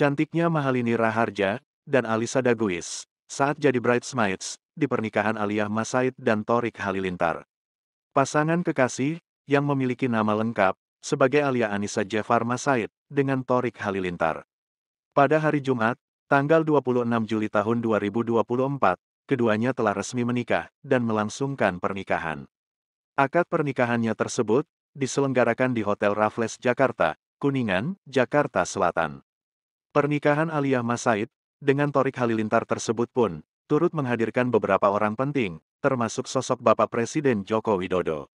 Cantiknya Mahalini Raharja, dan Alisa Daguis, saat jadi bridesmaids, di pernikahan Aliyah Masaid dan Torik Halilintar. Pasangan kekasih, yang memiliki nama lengkap, sebagai Alia Anissa Jafar Masaid, dengan Torik Halilintar. Pada hari Jumat, tanggal 26 Juli tahun 2024, keduanya telah resmi menikah, dan melangsungkan pernikahan. Akad pernikahannya tersebut, diselenggarakan di Hotel Raffles Jakarta, Kuningan, Jakarta Selatan. Pernikahan Aliyah Masaid dengan Torik Halilintar tersebut pun, turut menghadirkan beberapa orang penting, termasuk sosok Bapak Presiden Joko Widodo.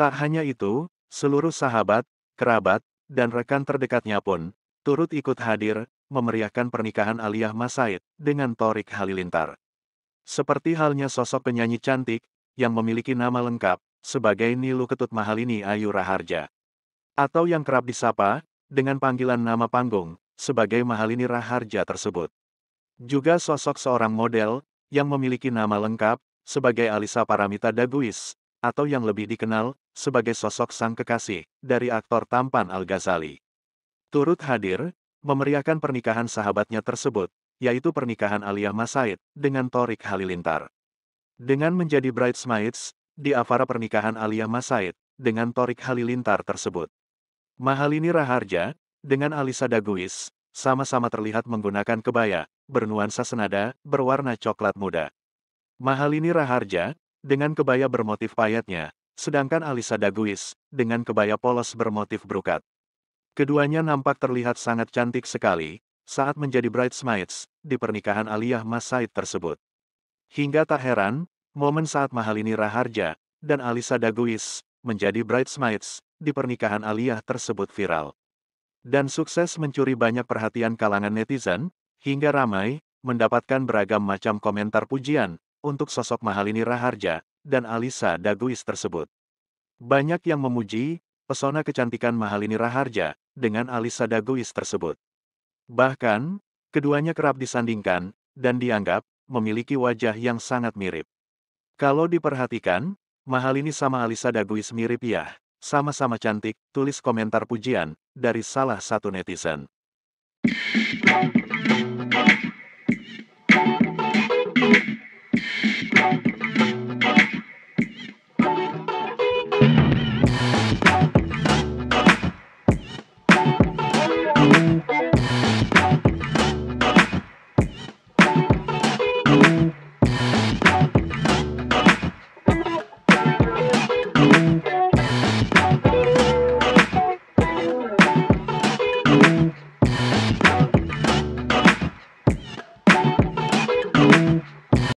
Tak hanya itu, seluruh sahabat, kerabat, dan rekan terdekatnya pun, turut ikut hadir, memeriahkan pernikahan Aliyah Masaid dengan Torik Halilintar. Seperti halnya sosok penyanyi cantik, yang memiliki nama lengkap, sebagai Nilu Ketut Mahalini Ayu Raharja. Atau yang kerap disapa, dengan panggilan nama panggung, sebagai Mahalini Raharja tersebut. Juga sosok seorang model, yang memiliki nama lengkap, sebagai Alisa Paramita Daguis, atau yang lebih dikenal, sebagai sosok sang kekasih, dari aktor tampan Al-Ghazali. Turut hadir, memeriahkan pernikahan sahabatnya tersebut, yaitu pernikahan Aliyah Masaid, dengan Torik Halilintar. Dengan menjadi bridesmaids, di afara pernikahan Aliyah Masaid, dengan Torik Halilintar tersebut. Mahalini Raharja, dengan Alisa Daguis, sama-sama terlihat menggunakan kebaya, bernuansa senada, berwarna coklat muda. Mahalini Raharja, dengan kebaya bermotif payetnya, sedangkan Alisa Daguis, dengan kebaya polos bermotif brukat. Keduanya nampak terlihat sangat cantik sekali, saat menjadi bridesmaids, di pernikahan Aliyah Mas Said tersebut. Hingga tak heran, momen saat Mahalini Raharja, dan Alisa Daguis, menjadi bridesmaids, di pernikahan Aliyah tersebut viral dan sukses mencuri banyak perhatian kalangan netizen, hingga ramai mendapatkan beragam macam komentar pujian untuk sosok Mahalini Raharja dan Alisa Daguis tersebut. Banyak yang memuji pesona kecantikan Mahalini Raharja dengan Alisa Daguis tersebut. Bahkan, keduanya kerap disandingkan dan dianggap memiliki wajah yang sangat mirip. Kalau diperhatikan, Mahalini sama Alisa Daguis mirip ya. Sama-sama cantik, tulis komentar pujian, dari salah satu netizen.